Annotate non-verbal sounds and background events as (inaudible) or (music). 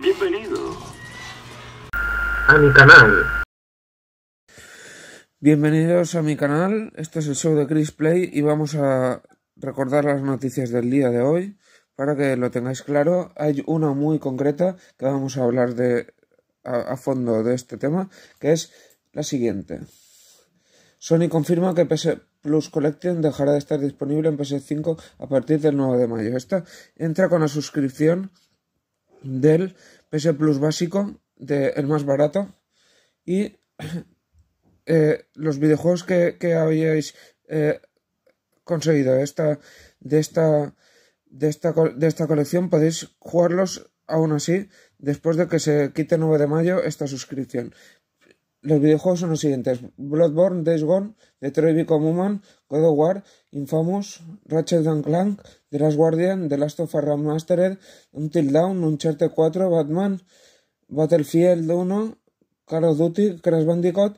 Bienvenido a mi canal. Bienvenidos a mi canal, este es el show de Chris Play y vamos a recordar las noticias del día de hoy para que lo tengáis claro. Hay una muy concreta que vamos a hablar de a, fondo de este tema, que es la siguiente. Sony confirma que PS Plus Collection dejará de estar disponible en PS5 a partir del 9 de mayo. Esta entra con la suscripción del PS Plus básico, el más barato. Y (clears throat) eh, los videojuegos que, que eh, conseguido esta, de, esta, de esta colección podéis jugarlos aún así después de que se quite 9 de mayo esta suscripción. Los videojuegos son los siguientes: Bloodborne, Days Gone, Detroit Become Human, God of War, Infamous, Ratchet and Clank, The Last Guardian, The Last of Us Remastered, Until Dawn, Uncharted 4, Batman, Battlefield 1, Call of Duty, Crash Bandicoot,